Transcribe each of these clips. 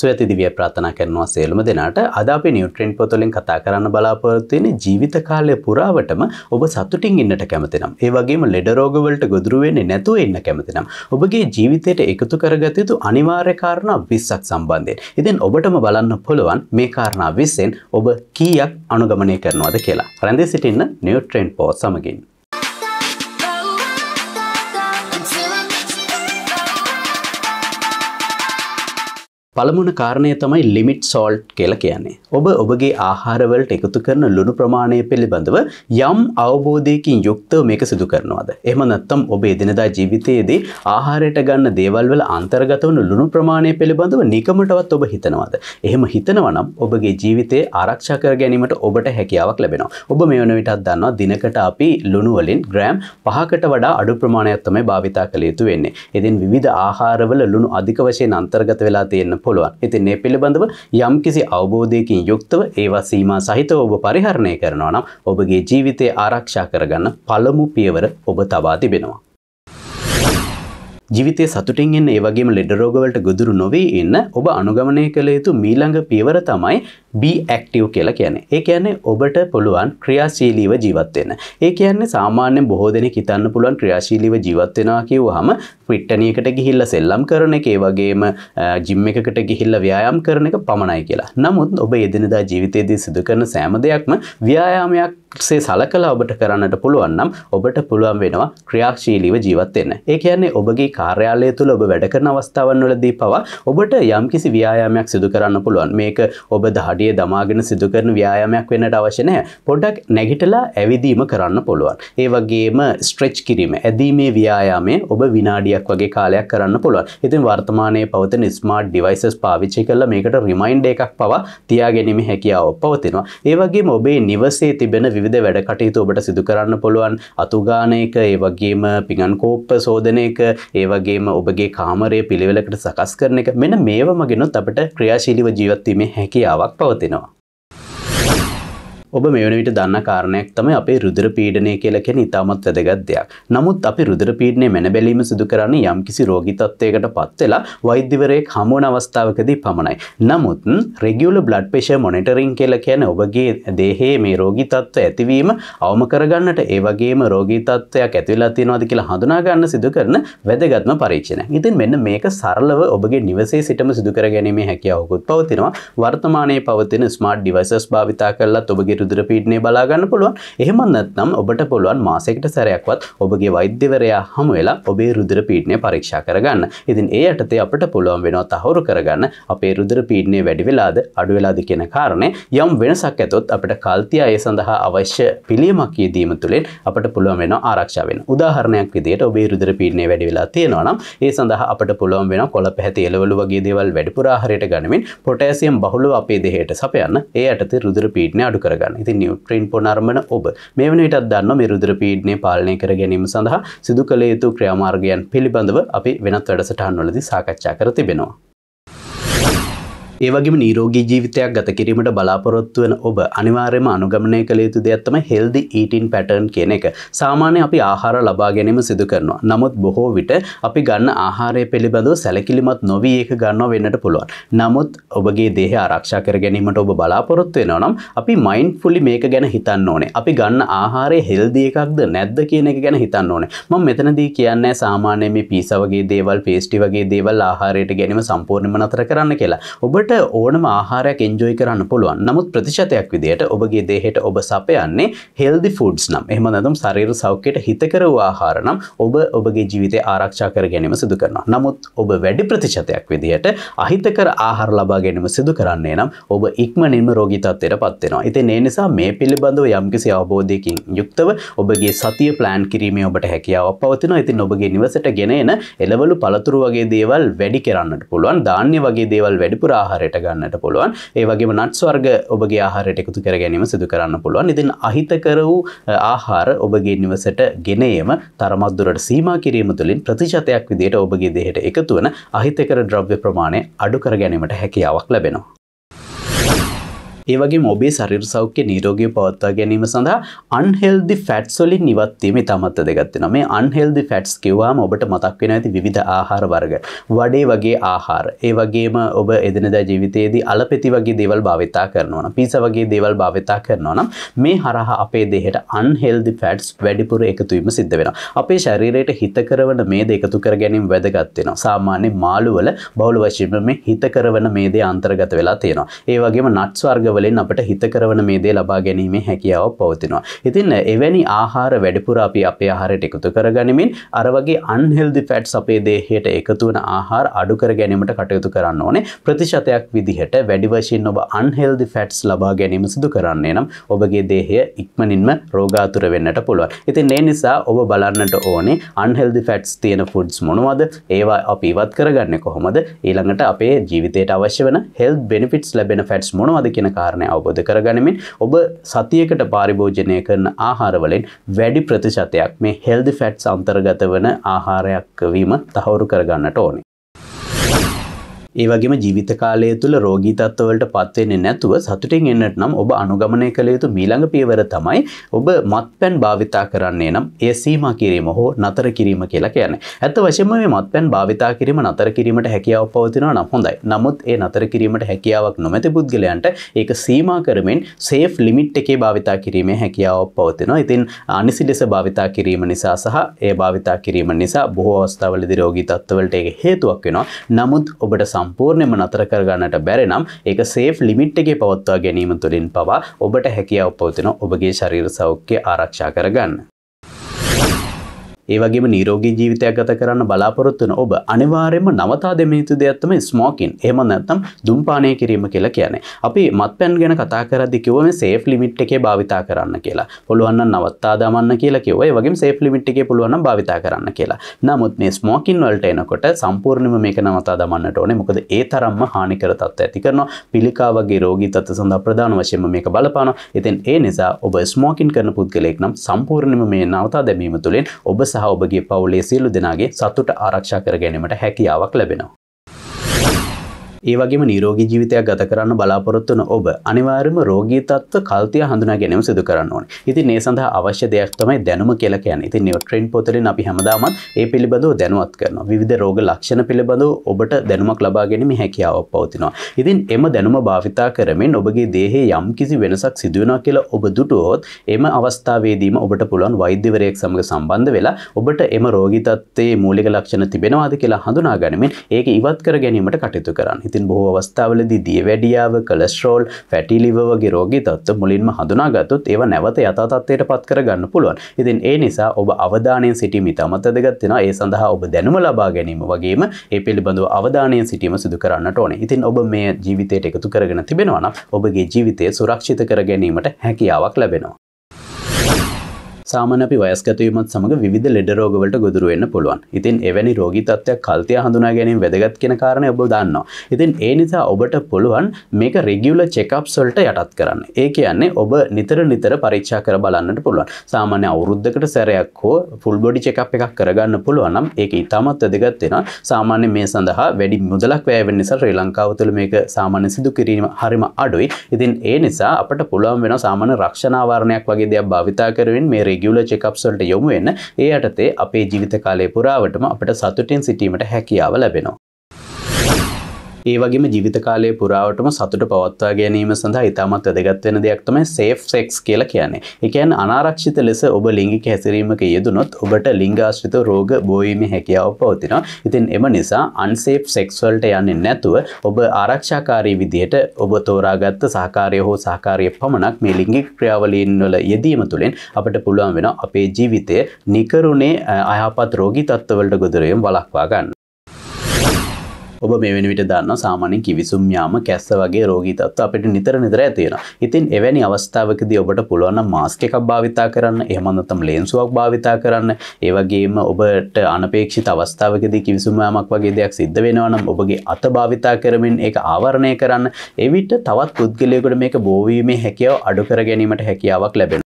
සොයති දිවිය ප්‍රාථනා කරනවා සේලුම දෙනාට අද අපි නිියුට්‍රෙන්් පොතුලින් කතා කරන්න බලාපොරත්වයන ජීවිත කාලය පුරාවටම ඔබ සතුටින් ඉන්නට කැමතිනම් ඒවගේම ලෙඩරෝගවලට ගොදුරුවෙන්නේ නැතුව ඉන්න කැමතිනම් ඔබගේ ජීවිතයට එකතු කරගතයුතු අනිවාර්යකාරණ විස්සක් සම්බන්ධයෙන් ඉතින් ඔබටම බලන්න පුළුවන් මේ කාරණා විස්සෙන් ඔබ කීයක් අනුගමනය කරනවාද කියලා රැඳදි සිටින්න නිියුට්‍රෙන්් පෝ සමගින්. පළමුුණ කාරණය තමයි ලිමිට් සෝල්ට් කියල කියන්නේ. ඔබ ඔබගේ ආහාරවලට එකතු කරන ලුණු ප්‍රමාණය පිළිබඳව යම් අවබෝධයකින් යුක්තව මේක සිදු කරනවාද. එහම නැත්තම් ඔබේ දිනදා ජීවිතයේදී ආහාරයට ගන්න දේවල්වල අන්තර්ගත වන ලුණු ප්‍රමාණය පිළිබඳව නිකමටවත් ඔබ හිතනවාද. එහෙම හිතනවනම් ඔබගේ ජීවිතය ආරක්ෂා කර ගැනීමට ඔබට හැකියාවක් ලැබෙනවා. ඔබ මේ වන විටත් දන්නවා දිනකට අපි ලුණුවලින් ග්‍රෑම් පහකට වඩා අඩු ප්‍රමාණයක් තමයි භාවිතා කළ යුතු වෙන්නේ. එදින් විධ ආහාරවල ලුණු අධික වශයෙන් අන්තර්ගත වෙලා තියෙන්න පුළුවන්. ඉතින් මේ පිළිබඳව යම් කිසි අවබෝධයකින් යුක්තව ඒවා සීමා සහිතව ඔබ පරිහරණය කරනවා නම් ඔබගේ ජීවිතය ආරක්ෂා කරගන්න පළමු පියවර ඔබ තබා තිබෙනවා. ජීවිතය සතුටින් එන්න ඒ වගේම ලෙඩ රෝගවලට ගොදුරු නොවී ඉන්න ඔබ අනුගමනය කළ යුතු මීළඟ පියවර තමයි බී ඇක්ටව් කියලා කියන්නේ ඒ කියන්නේ ඔබට පුළුවන් ක්‍රියාශීලීව ජීවත්වෙන ඒ කියන්නේ සාමාන්‍යෙන් බොහෝ දෙනෙ හිතන්න පුළුවන් ක්‍රියාශීලීව ජීවත්වෙනවා කිව් හම පිට්ටනියකට ගිහිල්ල සෙල්ලම් කරන එකේ වගේම ජිම් එකකට ගිහිල්ල ව්‍යයාම් කරන එක පමණයි කියලා නමුත් ඔබ එදිනදා ජීවිතයේදී සිදු කරන සෑම දෙයක්ම ව්‍යයාමයක් සේ සලකලා ඔබට කරන්නට පුළුවන් නම් ඔබට පුළුවන් වෙනවා ක්‍රියාශීලීව ජීවත් වෙන්න. ඒ කියන්නේ ඔබගේ කාර්යාලය තුළ ඔබ වැඩ කරන අවස්ථාවන් වලදී පවා ඔබට යම්කිසි ව්‍යායාමයක් සිදු කරන්න පුළුවන්. මේක ඔබ දහඩිය හරිය දමාගෙන සිදුකරන ව්‍යායාමයක් වෙන්නට අවශ්‍ය නැහැ. පොඩ්ඩක් නැගිටලා ඇවිදීම කරන්න පුළුවන්. ඒ වගේම ස්ට්‍රෙච් කිරීම, ඇදීමේ ව්‍යායාමය ඔබ විනාඩියක් වගේ කාලයක් කරන්න පුළුවන්. ඉතින් වර්තමානයේ පවතින ස්මාර්ට් ඩිවයිසස් පාවිච්චි කරලා මේකට රිමයින්ඩර් එකක් පවා තියාගැනීමේ හැකියාව පවතිනවා. ඒ වගේම ඔබේ නිවසේ තිබෙන විවිධ වැඩ කටයුතු ඔබට සිදු කරන්න පුළුවන්. අතුගාන එක, ඒ වගේම පිඟන් කෝප්ප සෝදන එක, ඒ වගේම ඔබගේ කාමරය පිළිවෙලකට සකස් කරන එක. මෙන්න මේවම ගෙනොත් අපිට ක්‍රියාශීලීව ජීවත් වීමේ හැකියාවක් පවතිනවා. පවතිනවා. ඔබ මෙවැනි විට දන්න කාරණයක් තමයි අපේ රුධිර පීඩනය කියලා කියන්නේ ඉතාමත් වැදගත් දෙයක්. නමුත් අපි රුධිර පීඩනය මැනබැලීම සිදු කරන්නේ යම්කිසි රෝගී තත්ත්වයකට පත් වෙලා වෛද්‍යවරයෙක් හමු වන අවස්ථාවකදී පමණයි. නමුත් රෙගියුලර් බ්ලඩ් ප්‍රෙෂර් මොනිටරින් කියලා කියන්නේ ඔබගේ දේහයේ මේ රෝගී තත්ත්ව ඇතිවීම අවම කරගන්නට ඒ වගේම රෝගී තත්ත්වයක් ඇතිවලා තියෙනවද කියලා හඳුනා ගන්න සිදු කරන වැදගත්ම පරීක්ෂණයක්. ඉතින් මෙන්න මේක සරලව ඔබගේ නිවසේ සිටම සිදු කර ගැනීමේ හැකියාවකුත් පවතිනවා. වර්තමානයේ පවතින ස්මාර්ට් ඩිවයිසස් භාවිතා කරලත් ඔබගේ රුදුර පීඩනය බලාගන්න පුළුවන් එහෙම නැත්නම් ඔබට පුළුවන් මාසයකට සැරයක්වත් ඔබගේ වෛද්‍යවරයා හමු වෙලා ඔබේ රුදුර පීඩනය පරීක්ෂා කරගන්න. ඉතින් ඒ යටතේ අපිට පුළුවන් වෙනවා තහවුරු කරගන්න අපේ රුදුර පීඩනය වැඩි වෙලාද අඩු වෙලාද කියන කාරණේ යම් වෙනසක් ඇතොත් අපිට කල්තියා ඒ සඳහා අවශ්‍ය පිළියමක් යෙදීම තුළින් අපට පුළුවන් වෙනවා ආරක්ෂා වෙන. උදාහරණයක් විදිහට ඔබේ රුධිර පීඩනය වැඩි වෙලා තියෙනවා නම් ඒ සඳහා අපට පුළුවන් වෙනවා කොළ පැහැති එළවලු වගේ දේවල් වැඩිපුර ආහාරයට ගනිමින් පොටෑසියම් බහුලව අපේ දෙහයට සපයන්න. ඒ යටතේ රුධිර පීඩනය අඩු කරගන්න. කරන්න ඉති නිියුට්‍රීන් පොනර්මන ඔබ මේ වනටත් දන්න මිරුදර පීඩ්නය පාලනය කර ගැනීම සඳහා සිදු කළ යුතු ක්‍රියාමාර්ගයන් පිළිබඳව අපි වෙනත් වැඩසටහන්වලදි සාකච්ඡා කර තිබෙනවා. ඒවගේම නීරෝගී ජීවිතයක් ගත කිරීමට බලාපොරොත්තු වෙන ඔබ අනිවාර්යයෙන්ම අනුගමනය කළ යුතු දෙයක් තමයි හෙල්දි ඊටින් පැටර්න් කියන එක. සාමාන්‍ය අපි ආහාර ලබා ගැනීම සිදු කරනවා. නමුත් බොහෝ විට අපි ගන්න ආහාරය පිළිබඳව සැලකිලිමත් නොවි ඒක ගන්නවා වෙන්නට පුළුවන්. නමුත් ඔබගේ දේහය ආරක්ෂා කර ගැනීමට ඔබ බලාපොරොත්තු වෙනවා නම් අපි මයින්ඩ්ෆුලි මේක ගැන හිතන්න ඕනේ. අපි ගන්න ආහාරය හෙල්දි එකක්ද නැද්ද කියන එක ගැන හිතන්න ඕනේ. මම මෙතනදී කියන්නේ සාමාන්‍ය මේ පීසා වගේ දේවල්, පේස්ටි වගේ දේවල් ආහාරයට ගැනීම සම්පූර්ණයෙන්ම නතර කරන්න කියලා. ඔබ ඔබට ඕනම ආහාරයක් එන්ජොයි කරන්න පුළුවන් නමුත් ප්‍රතිශතයක් විදියට ඔබගේ දේහයට ඔබ සපයන්නේ හෙල්දි ෆුඩ්ස් නම් එහම නැතුම් ශරීර සෞඛ්‍යයට හිතකර වූ ආහාර නම් ඔබ ඔබගේ ජීවිතය ආරක්ෂා කර ගැනීම සිදු කරනවා. නමුත් ඔබ වැඩි ප්‍රතිශතයක් විදියට අහිතකර ආහාර ලබා ගැනීම සිදු කරන්නේ නම් ඔබ ඉක්මනින්ම රෝගී තත්ත්වයට පත් වෙනවා. ඉතින් ඒ නිසා මේ පිළිබඳව යම්කිසි අවබෝධයකින් යුක්තව ඔබගේ සතිය ප්ලෑන් කිරීමේ ඔබට හැකියාවක් පවතිනවා. ඉතින් ඔබගේ නිවසට ගෙන එන එළවලු පළතුරු වගේ දේවල් වැඩි කරන්නට පුළුවන්. ධාන්‍ය වගේ දේවල් වැඩිපුර ආහාර ආහාරයට ගන්නට පුළුවන් ඒ වගේම නට්ස් වර්ග ඔබගේ ආහාරයට එකතු කර ගැනීම සිදු කරන්න පුළුවන් ඉතින් අහිතකර වූ ආහාර ඔබගේ නිවසට ගෙනේම තරමක් දුරට සීමා කිරීම තුළින් ප්‍රතිශතයක් විදිහට ඔබගේ දෙහට එකතු වන අහිතකර ද්‍රව්‍ය ප්‍රමාණය අඩු කර ගැනීමට හැකියාවක් ලැබෙනවා ඒවගේ ඔබේ සරිර සෞඛ්‍ය නීරෝගය පවත්වා ගැනීම සඳහා අන්හෙල්දි ෆැට්ස්ොලින් නිවත්වීම තමත්ත දෙගත්තන මේ අන්හෙල්දි ෆැට්ස් කිවවාම ඔබට මතක් වෙන ඇති විධ ආහාර වර්ග වඩේ වගේ ආහාර ඒ වගේම ඔබ එදිනදා ජීවිතයේදී අලපෙති වගේ දේවල් භාවිතා කරනවන පිස වගේ දේවල් භාවිතා කරනවා නම් මේ හරහා අපේ දෙහෙට අන්හෙල්දි ෆැට්ස් වැඩිපුර එකතුවීම සිද්ධ වෙන අපේ ශරීරයට හිත කරවන මේ දෙකතු කර ගැනීම වැදගත්වෙන සාමාන්‍ය මාළුවල බෞල වශයෙන් මේ හිත කරවන මේ දේ අන්තර්ගත වෙලා තියෙනවා ඒ වගේම නට්ස්වර්ග ආහාරවලින් අපට හිත කරවන මේ දේ ලබා ගැනීමේ හැකියාව පවතිනවා. ඉතින් එවැනි ආහාර වැඩිපුර අපි අපේ ආහාරයට එකතු කරගනිමින් අර වගේ අන්හෙල්දි ෆැට්ස් අපේ දේහයට එකතු වෙන ආහාර අඩු කර ගැනීමට කටයුතු කරන්න ඕනේ. ප්‍රතිශතයක් විදිහට වැඩි වශයෙන් ඔබ අන්හෙල්දි ෆැට්ස් ලබා ගැනීම සිදු කරන්නේ නම් ඔබගේ දේහය ඉක්මනින්ම රෝගාතුර වෙන්නට පුළුවන්. ඉතින් ඒ නිසා ඔබ බලන්නට ඕනේ අන්හෙල්දි ෆැට්ස් තියෙන ෆුඩ්ස් මොනවද? ඒවා අපි ඉවත් කරගන්නේ කොහොමද? ඊළඟට අපේ ජීවිතයට අවශ්‍ය වෙන හෙල්ත් බෙනිෆිට්ස් ලැබෙන ෆැට්ස් මොනවද කියන කාරණය අවබෝධ කරගනිමින් ඔබ සතියකට පාරිභෝජනය කරන ආහාරවලින් වැඩි ප්‍රතිශතයක් මේ හෙල්දි ෆැට්ස් අන්තර්ගත වන ආහාරයක් වීම තහවුරු කරගන්නට ඕනි. ඒ වගේම ජීවිත කාලය තුළ රෝගී තත්ත්වවලට පත්වෙන්නේ නැතුව සතුටින් එන්නට නම් ඔබ අනුගමනය කළ යුතු මීළඟ පියවර තමයි ඔබ මත්පැන් භාවිතා කරන්නේ නම් ඒ සීමා කිරීම හෝ නතර කිරීම කියලා කියන්නේ. ඇත්ත වශයෙන්ම මේ මත්පැන් භාවිතා කිරීම නතර කිරීමට හැකියාව පවතිනවා නම් හොඳයි. නමුත් ඒ නතර කිරීමට හැකියාවක් නොමැති පුද්ගලයන්ට ඒක සීමා කරමින් සේෆ් ලිමිට් එකේ භාවිතා කිරීමේ හැකියාව පවතිනවා. ඉතින් අනිසි ලෙස භාවිතා කිරීම නිසා සහ ඒ භාවිතා කිරීම නිසා බොහෝ අවස්ථාවලදී රෝගී තත්ත්වවලට ඒක හේතුවක් වෙනවා. නමුත් ඔබට සම්පූර්ණයම නතර කරගන්නට බැරි නම් ඒක සේෆ් ලිමිට් එකේ පවත්වා ගැනීම තුළින් පවා ඔබට හැකියාව පවතින ඔබගේ ශරීර සෞඛ්‍ය ආරක්ෂා කරගන්න. ඒ වගේම නිරෝගී ජීවිතයක් ගත කරන්න බලාපොරොත්තු වෙන ඔබ අනිවාර්යයෙන්ම නවතා දෙමිය යුතු දෙයක් තමයි ස්මෝකින්. එහෙම නැත්නම් දුම්පානය කිරීම කියලා කියන්නේ. අපි මත්පැන් ගැන කතා කරද්දී කිව්වා මේ සේෆ් ලිමිට් එකේ භාවිතා කරන්න කියලා. පුළුවන් නම් නවත්තා දමන්න කියලා කිව්වා. ඒ වගේම සේෆ් ලිමිට් එකේ පුළුවන් නම් භාවිතා කරන්න කියලා. නමුත් මේ ස්මෝකින් වලට එනකොට සම්පූර්ණයෙන්ම මේක නවතා දමන්නට ඕනේ. මොකද ඒ තරම්ම හානිකර තත්ත්ව ඇති කරනවා. පිළිකා වගේ රෝගී තත්ත්ව සඳහා ප්‍රධාන වශයෙන්ම මේක බලපානවා. ඉතින් ඒ නිසා ඔබ ස්මෝකින් කරන පුද්ගලයෙක් නම් සම්පූර්ණයෙන්ම මේ නවතා දැමීම තුළින් ඔබ සහ ඔබගේ පවුලේ සියලු දෙනාගේ සතුට ආරක්ෂා කර ගැනීමට හැකියාවක් ලැබෙනවා. ඒ වගේම නිරෝගී ජීවිතයක් ගත කරන්න බලාපොරොත්තුන ඔබ අනිවාර්යම රෝගී තත්ත්ව කල්තිය හඳුනා ගැනීම සිදු කරන්න ඕනේ. ඉතින් මේ සඳහා අවශ්‍ය දෙයක් තමයි දැනුම කියලා කියන්නේ. ඉතින් නිවට්‍රේන් පොතෙන් අපි හැමදාමත් ඒ පිළිබඳව දැනුවත් කරනවා. විවිධ රෝග ලක්ෂණ පිළිබඳව ඔබට දැනුමක් ලබා ගැනීම හැකියාවක් පවතිනවා. ඉතින් එම දැනුම භාවිතා කරමින් ඔබගේ දේහයේ යම් කිසි වෙනසක් සිදු වෙනවා කියලා ඔබ දුටුවොත් එම අවස්ථාවේදීම ඔබට පුළුවන් වෛද්‍යවරයෙක් සමග සම්බන්ධ වෙලා ඔබට එම රෝගී තත්ත්වයේ මූලික ලක්ෂණ තිබෙනවාද කියලා හඳුනා ගනිමින් ඒක ඉවත් කර ගැනීමට කටයුතු කරන්න. ඉතින් බොහෝ අවස්ථාවලදී දියවැඩියාව කොලෙස්ටරෝල් ෆැටි liver වගේ රෝගී තත්ත්ව මුලින්ම හඳුනාගත්තොත් ඒවා නැවත යථා තත්ත්වයට පත් කරගන්න පුළුවන්. ඉතින් ඒ නිසා ඔබ අවධානයෙන් සිටීම ඉතාමත් වැදගත් වෙනවා. ඒ සඳහා ඔබ දැනුම ලබා ගැනීම වගේම ඒ පිළිබඳව අවධානයෙන් සිටීම සිදු කරන්නට ඕනේ. ඉතින් ඔබ මේ ජීවිතයට එකතු කරගෙන තිබෙනවා නම් ඔබගේ ජීවිතය සුරක්ෂිත කර ගැනීමට හැකියාවක් ලැබෙනවා. සාමන අපි වයස්ගතවීමත් සමඟ විධ ලෙඩ රෝගවලට ගොදුරුවන්න පුළුවන් ඉතින් එවැනි රෝගී තත්ත්වයක් කල්තිය හඳුනා ගැනීම වැදගත් කියෙන කාරණය ඔබ දන්නවා ඉතින් ඒ නිසා ඔබට පුළුවන් මේක රෙගියුල චෙකප් සොල්ට යටත් කරන්න ඒ කියන්නේ ඔබ නිතර නිතර පරික්ෂා කර බලන්නට පුළුවන් සාමාන්‍ය අවුරුද්ධකට සැරයක් හෝ ෆුල්බොඩි චෙකප් එකක් කරගන්න පුළුවනම් ඒක ඉතාමත් වැදගත් වෙන සාමාන්‍ය මේ සඳහා වැඩි මුදලක් වැෑවෙන් නිසා ශ්‍රී ලංකාව තුළ මේක සාමාන්‍ය සිදු කිරීම හරිම අඩුයි ඉතින් ඒ නිසා අපට පුළුවන් වෙන සාමාන්‍ය රක්ෂණාවාරණයක් වගේ දෙයක් භාවිතා කරවෙන් මේ රෙගියුල චෙකප්ස්වලට යොමු වෙන්න ඒ යටතේ අපේ ජීවිත කාලය පුරාවටම අපට සතුටින් සිටීමට හැකියාව ලැබෙනවා. ඒ වගේම ජීවිත කාලය පුරාවටම සතුට පවත්වා ගැනීම සඳහා ඉතාමත් වැදගත් වෙන දෙයක් තමයි සේෆ් සෙක්ස් කියලා කියන්නේ. ඒ කියන්නේ අනාරක්ෂිත ලෙස ඔබ ලිංගික හැසිරීමක යෙදුනොත් ඔබට ලිංගාශ්‍රිත රෝග බෝවීමේ හැකියාව පවතිනවා. ඉතින් එම නිසා අන්සේෆ් සෙක්ස් වලට යන්නේ නැතුව ඔබ ආරක්ෂාකාරී විදිහට ඔබ තෝරාගත්ත සහකාරය හෝ සහකාරිය පමණක් මේ ලිංගික ක්‍රියාවලීන් වල යෙදීම තුළින් අපට පුළුවන් වෙනවා අපේ ජීවිතය නිකරුණේ අයහපත් රෝගී තත්ත්වවලට ගොදුරවීම වළක්වා ගන්න. ඔබ මෙවැනි විට දන්න සාමානෙන් කිවිසුම් යාම කැස්ස වගේ රෝගී තත්ත්ව අපිට නිතර නිතර තියෙන. ඉතින් එවැනි අවස්ථාවකදී ඔබට පුළුවන් මාස්ක එකක් භාවිතා කරන්න, එහෙම නැත්නම් ලේන්සුවක් භාවිතා කරන්න, ඒ වගේම ඔබට අනපේක්ෂිත අවස්ථාවකදී කිවිසුම් යාමක් වගේ දෙයක් සිද්ධ වෙනවා නම් ඔබගේ අත භාවිතා කරමින් ඒක ආවරණය කරන්න එවිට තවත් පුද්ගලයෙකුට මේක බෝවීමේ හැකියාව අඩු කර ගැනීමට හැකියාවක් ලැබෙන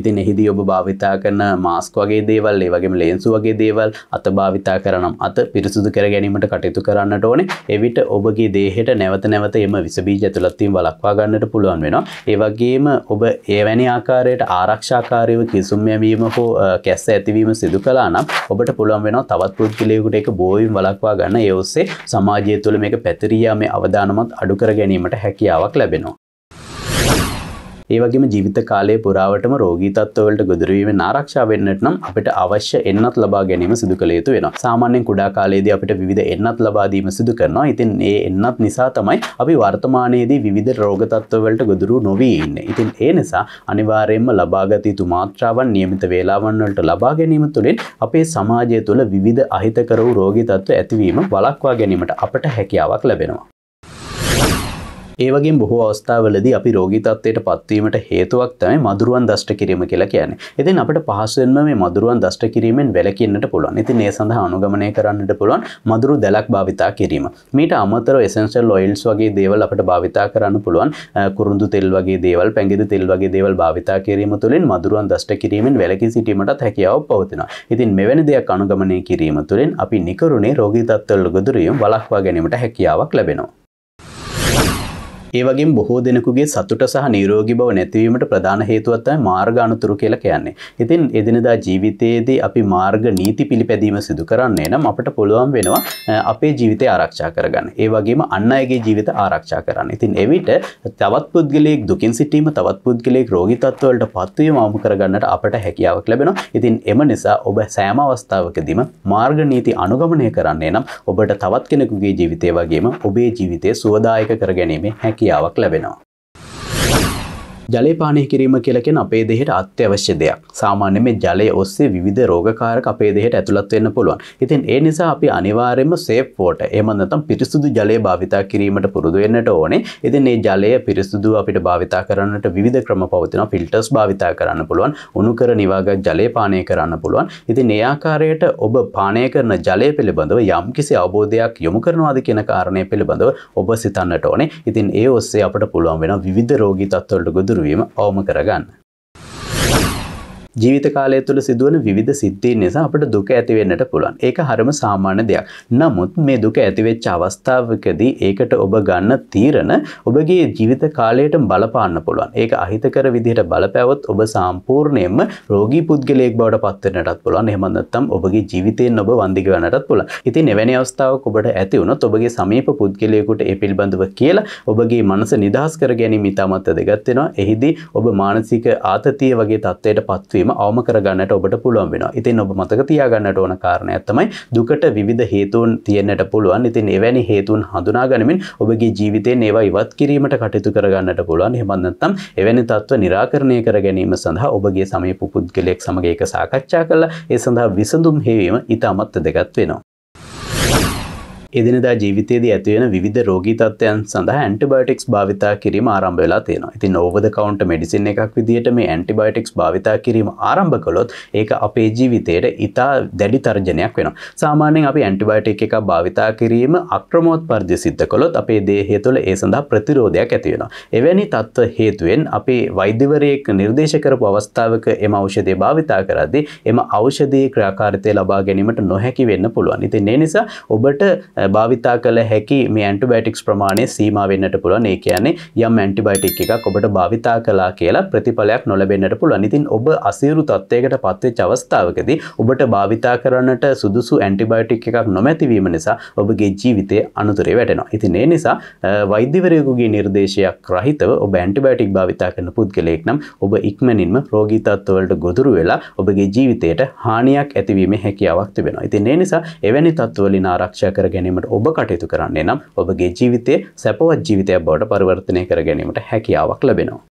ඉතින් එහිදී ඔබ භාවිතා කරන මාස්ක වගේ දේවල් ඒ වගේම ලේන්සු වගේ දේවල් අත භාවිතා කරනම් අත පිරිසුදු කර ගැනීමට කටයුතු කරන්නට ඕනේ එවිට ඔබගේ දේහයට නැවත නැවත එම විසබීජ ඇතුළත් වීම වළක්වා ගන්නට පුළුවන් වෙනවා ඒ වගේම ඔබ එවැනි ආකාරයට ආරක්ෂාකාරීව කිසුම් යැවීම හෝ කැස්ස ඇතිවීම සිදු කළා නම් ඔබට පුළුවන් වෙනවා තවත් පුද්ගලයෙකුට ඒක බෝවීම වළක්වා ගන්න ඒ ඔස්සේ සමාජය තුළ මේක පැතිරියා මේ අවදානමත් අඩු කර ගැනීමට හැකියාවක් ලැබෙනවා ඒවගේම ජීවිත කාලය පුරාවටම රෝගී තත්වවලට ගොදුරුවීම ආරක්ෂා වෙන්නට නම් අපිට අවශ්‍ය එන්නත් ලබා ගැනීම සිදු කළ යුතු වෙනවා. සාමාන්‍යයෙන් කුඩා කාලයේදී අපිට විවිධ එන්නත් ලබා දීම සිදු කරනවා. ඉතින් ඒ එන්නත් නිසා තමයි අපි වර්තමානයේදී විවිධ රෝග තත්වවලට ගොදුරු නොවී ඉන්නේ. ඉතින් ඒ නිසා අනිවාර්යයෙන්ම ලබාගත යුතු මාත්‍රාවන් නියමිත වේලාවන් වලට ලබා ගැනීම තුළින් අපේ සමාජය තුළ විවිධ අහිතකර වූ රෝගී තත්ත්ව ඇතිවීම වළක්වා ගැනීමට අපට හැකියාවක් ලැබෙනවා. ඒවගේ බොහෝ අවස්ථාවලද අපි රෝගිතත්වයට පත්වීමට හේතුවක් තමයි මදුරුවන් දෂ්ට කිරීම කියලා කියන්නේ. ඉතින් අපට පහසුවෙන්ම මේ මදුරුවන් දෂ්ට කිරීමෙන් වැළකෙන්නට පුළුවන්. ඉතින් ඒ සඳහා අනුගමනය කරන්නට පුළුවන් මදුරු දැලක් භාවිතා කිරීම. මීට අමතරව එසෙන්ෂල් ඔයිල්ස් වගේ දේවල් අපට භාවිතා කරන්න පුළුවන්. කුරුඳු තෙල් වගේ දේවල්, පැංගිරි තෙල් වගේ දේවල් භාවිතා කිරීම තුළින් මදුරුවන් දෂ්ට කිරීමෙන් වැළකී සිටීමටත් හැකියාව පවතිනවා. ඉතින් මෙවැනි දෙයක් අනුගමනය කිරීම තුළින් අපි නිකරුණේ රෝගී තත්ත්වවල ගොදුරියුම් වළක්වා ගැනීමට හැකියාවක් ලැබෙනවා. ඒවගේ බොහෝ දෙනකුගේ සතුට සහ නීරෝගි බව නැතිවීමට ප්‍රධාන හේතුවත්තයි මාර්ග අනතුරු කියලා කියන්නේ. ඉතින් එදිනදා ජීවිතයේදී අපි මාර්ග නීති පිළිපැදීම සිදු කරන්නේ නම් අපට පුළුවන් වෙනවා අපේ ජීවිතය ආරක්ෂා කරගන්න. ඒ වගේම අන් අයගේ ජීවිත ආරක්ෂා කරන්න. ඉතින් එවිට තවත් පුද්ගලයෙක් දුකින් සිටීම තවත් පුද්ගලයෙක් රෝගී තත්ත්වවලට පත්වීම අමු කරගන්නට අපට හැකියාවක් ලැබෙනවා. ඉතින් එම නිසා ඔබ සෑම අවස්ථාවකදීම මාර්ග නීති අනුගමනය කරන්නේ නම් ඔබට තවත් කෙනෙකුගේ ජීවිතය වගේම ඔබේ ජීවිතය සුවදායක කරගැනීමේ හැකියාව හැකියාවක් ලැබෙනවා. ජලපානය කිරීම කියලකෙන අපේ දෙහෙට අත්‍යවශ්‍ය දෙයක් සාමාන්‍ය මේ ජලය ඔස්සේ විධ රෝගකාරක අපේ දෙහෙට ඇතුළත්වෙන්න පුළුවන් ඉතින් ඒ නිසා අපි අනිවාරෙන්ම සේප්පෝට එමන්නතම් පිරිසුදු ජලය භාවිතා කිරීමට පුරුදුවෙන්නට ඕනේ ඉතින් ඒ ජලය පිරිසුදු අපිට භාවිතා කරන්නට විධ ක්‍රම පවතින ෆිල්ටර්ස් භාවිතා කරන්න පුළුවන් උනුකර නිවාගත් ජලය පානය කරන්න පුළුවන් ඉතින් ඒආකාරයට ඔබ පානය කරන ජලය පිළිබඳව යම් කිසි අවබෝධයක් යොමු කරනවාද කියන කාරණය පිළිබඳව ඔබ සිතන්නට ඕනේ ඉතින් ඒ ඔස්සේ අපට පුළුවන් වෙන විධ රෝගී තත්වලට ගුද ඉතුරු වීම අවම කරගන්න. ජීවිත කාලය තුළ සිදුවන විධ සිද්ධීන් නිසා අපට දුක ඇතිවෙන්නට පුළුවන් ඒක හරම සාමාන්‍ය දෙයක්. නමුත් මේ දුක ඇතිවෙච්ච අවස්ථාවකදී ඒකට ඔබ ගන්න තීරණ ඔබගේ ජීවිත කාලයට බලපාන්න පුළුවන්. ඒක අහිතකර විදිහට බලපෑවොත් ඔබ සම්පූර්ණයෙන්ම රෝගී පුද්ගලයෙක් බවට පත්වෙන්නටත් පුළුවන්. එහෙම නැත්නම් ඔබගේ ජීවිතයෙන් ඔබ වඳිගවන්නටත් පුළුවන්. ඉතින් එවැනි අවස්ථාවක් ඔබට ඇති වුණොත් ඔබගේ සමීප පුද්ගලයෙකුට ඒ පිළිබඳව කියලා ඔබගේ මනස නිදහස් කර ගැනීම ඉතාමත් වැදගත් වෙනවා. එහිදී ඔබ මානසික ආතතිය වගේ තත්ත්වයට පත්වීම සිදුවීම අවම කරගන්නට ඔබට පුළුවන් වෙනවා. ඉතින් ඔබ මතක තියාගන්නට ඕන කාරණයක් තමයි දුකට විවිධ හේතුන් තියෙන්නට පුළුවන්. ඉතින් එවැනි හේතුන් හඳුනා ගනිමින් ඔබගේ ජීවිතේ ඒවා ඉවත් කිරීමට කටයුතු කරගන්නට පුළුවන්. එහෙම නැත්නම් එවැනි තත්ත්ව निराකරණය කර ගැනීම සඳහා ඔබගේ සමීප පුද්ගලයෙක් සමග ඒක සාකච්ඡා කරලා ඒ සඳහා විසඳුම් හේවීම ඉතාමත් වැදගත් වෙනවා. එදිනදා ජීවිතයේදී ඇතිවෙන විධ රෝගී තත්ත්වයන් සඳහා ඇන්ටිබයටික්ස් භාවිතා කිරීම ආරම්භ වෙලා තියෙනවා. ඉතින් ඕවර් ද කවුන්ටර් මෙඩිසින් එකක් විදිහට මේ ඇන්ටිබයටික්ස් භාවිතා කිරීම ආරම්භ කළොත් ඒක අපේ ජීවිතයට ඊටා දැඩි තර්ජනයක් වෙනවා. සාමාන්‍යයෙන් අපි ඇන්ටිබයටික් එකක් භාවිතා කිරීම අක්‍රමෝත් පරිදි සිද්ධ කළොත් අපේ දේහය තුළ ඒ සඳහා ප්‍රතිරෝධයක් ඇති වෙනවා. එවැනි තත්ත්ව හේතුවෙන් අපේ වෛද්‍යවරයෙක් නිර්දේශ කරපු අවස්ථාවක එම ඖෂධය භාවිතා කරද්දී එම ඖෂධයේ ක්‍රියාකාරීත්වය ලබා ගැනීමට නොහැකි වෙන්න පුළුවන්. ඉතින් ඒ නිසා ඔබට භාවිතා කළ හැකි මේ ඇන්ටිබයොටික්ස් ප්‍රමාණය සීමා වෙන්නට පුළුවන්. ඒ කියන්නේ යම් ඇන්ටිබයොටික් එකක් ඔබට භාවිතා කළා කියලා ප්‍රතිඵලයක් නොලැබෙන්නට පුළුවන්. ඉතින් ඔබ අසීරු තත්ත්වයකට පත්වෙච්ච අවස්ථාවකදී ඔබට භාවිතා කරන්නට සුදුසු ඇන්ටිබයොටික් එකක් නොමැතිවීම නිසා ඔබගේ ජීවිතය අනුතරේ වැටෙනවා. ඉතින් ඒ නිසා වෛද්‍යවරයෙකුගේ නිර්දේශයක් රහිතව ඔබ ඇන්ටිබයොටික් භාවිතා කරන පුද්ගලයෙක් නම් ඔබ ඉක්මනින්ම රෝගී තත්ත්වවලට ගොදුරු වෙලා ඔබගේ ජීවිතයට හානියක් ඇතිවීමේ හැකියාවක් තිබෙනවා. ඉතින් ඒ නිසා එවැනි තත්ත්වවලින් ආරක්ෂා කර ගැනීම ගැනීමට ඔබ කටයුතු කරන්නේ නම් ඔබගේ ජීවිතය සැපවත් ජීවිතයක් බවට පරිවර්තනය කර ගැනීමට හැකියාවක් ලැබෙනවා.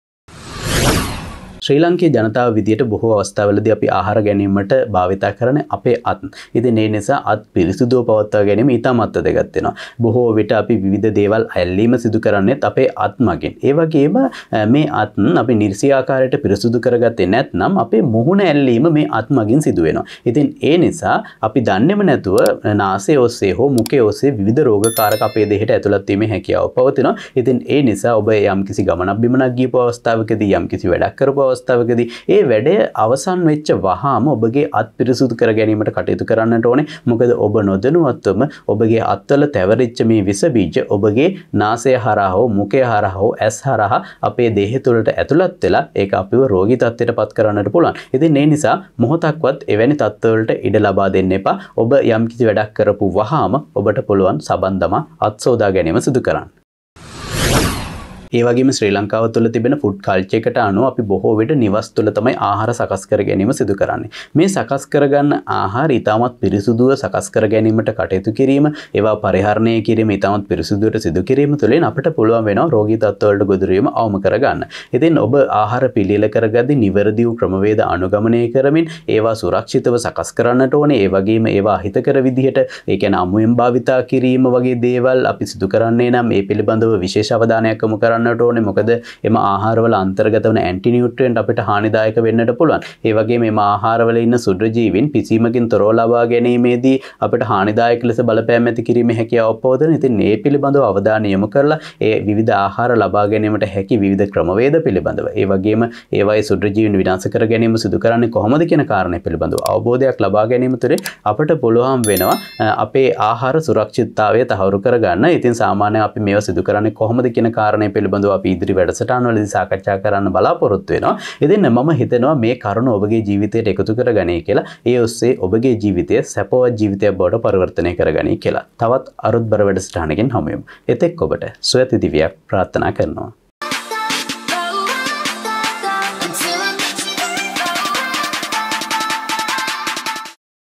ශ්‍රී ලංකේ ජනතාව විදියට බොහෝ අවස්ථාවලද අපි ආහාර ගැනීමට භාවිතා කරන අපේ අත් ඉතින් ඒ නිසා අත් පිරිසිදුව පවත්වා ගැනීම ඉතාමත් වැදගත්වෙනවා බොහෝ විට අපි විවිධ දේවල් ඇල්ලීම සිදු කරන්නේත් අපේ අත් මගෙන් ඒ වගේම මේ අත් අපි නිර්සි ආකාරයට පිරිසුදු කරගත්තේ නැත්නම් අපේ මුහුණ ඇල්ලීම මේ අත් මගින් සිදු වෙනවා ඉතින් ඒ නිසා අපි දන්නේම නැතුව නාසය ඔස්සේ හෝ මුඛය ඔස්සේ විවිධ රෝගකාරක අපේ දෙහයට ඇතුළත් වීමේ හැකියාව පවතිනවා ඉතින් ඒ නිසා ඔබ යම්කිසි ගමනක් බිමනක් ගියපු අවස්ථාවකදී යම්කිසි වැඩක් කරපු අවස්ථාවක අවස්ථාවකදී ඒ වැඩය අවසන් වෙච්ච වහාම ඔබගේ අත් පිරිසුදු කර ගැනීමට කටයුතු කරන්නට ඕනේ. මොකද ඔබ නොදැනුවත්වම ඔබගේ අත්වල තැවරිච්ච මේ විස බීජ ඔබගේ නාසය හරහා හෝ මුඛය හරහා හෝ ඇස් හරහා අපේ දේහය තුළට ඇතුළත් වෙලා ඒක අපිව රෝගී තත්ත්වයට පත් කරන්නට පුළුවන්. ඉතින් ඒ නිසා මොහොතක්වත් එවැනි තත්ත්වවලට ඉඩ ලබා දෙන්න එපා. ඔබ යම් කිසි වැඩක් කරපු වහාම ඔබට පුළුවන් සබන් දමා අත්සෝදා ගැනීම සිදු කරන්න. ඒවගේ ශ්‍රී ලංකාව තුළ තිබෙන ෆුඩ් කල්චයකට අනුව අපි බොහෝ විට නිවස් තුළ තමයි ආහාර සකස් කර ගැනීම සිදු කරන්නේ මේ සකස් කරගන්න ආහාර ඉතාමත් පිරිසුදුව සකස් කර ගැනීමට කටයුතු කිරීම ඒවා පරිහරණය කිරීම ඉතාමත් පිරිසුදුවට සිදු කිරීම තුළින් අපට පුළුවන් වෙන රෝගී තත්වලට ගොදුරීම අවම කරගන්න ඉතින් ඔබ ආහාර පිළිල කරගදි නිවැරදිව ක්‍රමවේද අනුගමනය කරමින් ඒවා සුරක්ෂිතව සකස් කරන්නට ඕනේ ඒවගේම ඒවා හිතකර විදිහට ඒකැන අමුවෙන් භාවිතා කිරීම වගේ දේවල් අපි සිදු කරන්නේ නම් ඒ පිළිබඳව විශේෂ අවධානයක්කම කරන්න කරන්නට ඕනේ මොකද එම ආහාරවල අන්තර්ගත වන ඇන්ටිනිියුට්‍රෙන්ට් අපිට හානිදායක වෙන්නට පුළුවන් ඒවගේ මේ ආහාරවල ඉන්න සුද්‍රජීවින් පිසීමකින් තොරෝ ලබා ගැනීමේදී අපට හානිදායක ලෙස බලපෑම් ඇති කිරීම හැකි අවපෝදන ඉතින් ඒ පිළිබඳව අවධානයම කරලා ඒ විධ ආහාර ලබා ගැනීමට හැකි විධ ක්‍රමවේද පිළිබඳව ඒවගේම ඒවයි සුද්‍රජීවින් විනාස කර ගැනීම සිදු කරන්නේ කොහොමද කියන කාරණය පිළිබඳව අවබෝධයක් ලබා ගැනීම තුරේ අපට පුළුවන් වෙනවා අපේ ආහාර සුරක්ෂිත්තාවය තහවුරු කරගන්න ඉතින් සාමාන්‍ය අපි මේව සිදු කරන්නේ කොහොමද කියන කාරණය පිළිබඳව පිළිබඳව පීදිරි වැඩසටානවලදි සාකච්ඡා කරන්න බලාපොරොත්තු වෙනවා. ඉතින් මම හිතනවා මේ කරුණ ඔබගේ ජීවිතයට එකතු කරගනී කියලා. ඒ ඔස්සේ ඔබගේ ජීවිතය සැපවත් ජීවිතයක් බවට පරිවර්තනය කරගනී කියලා. තවත් අරුත්බර වැඩසටහනකින් හමුවෙමු. එතෙක් ඔබට සුවති දිවියක් ප්‍රාර්ථනා කරනවා.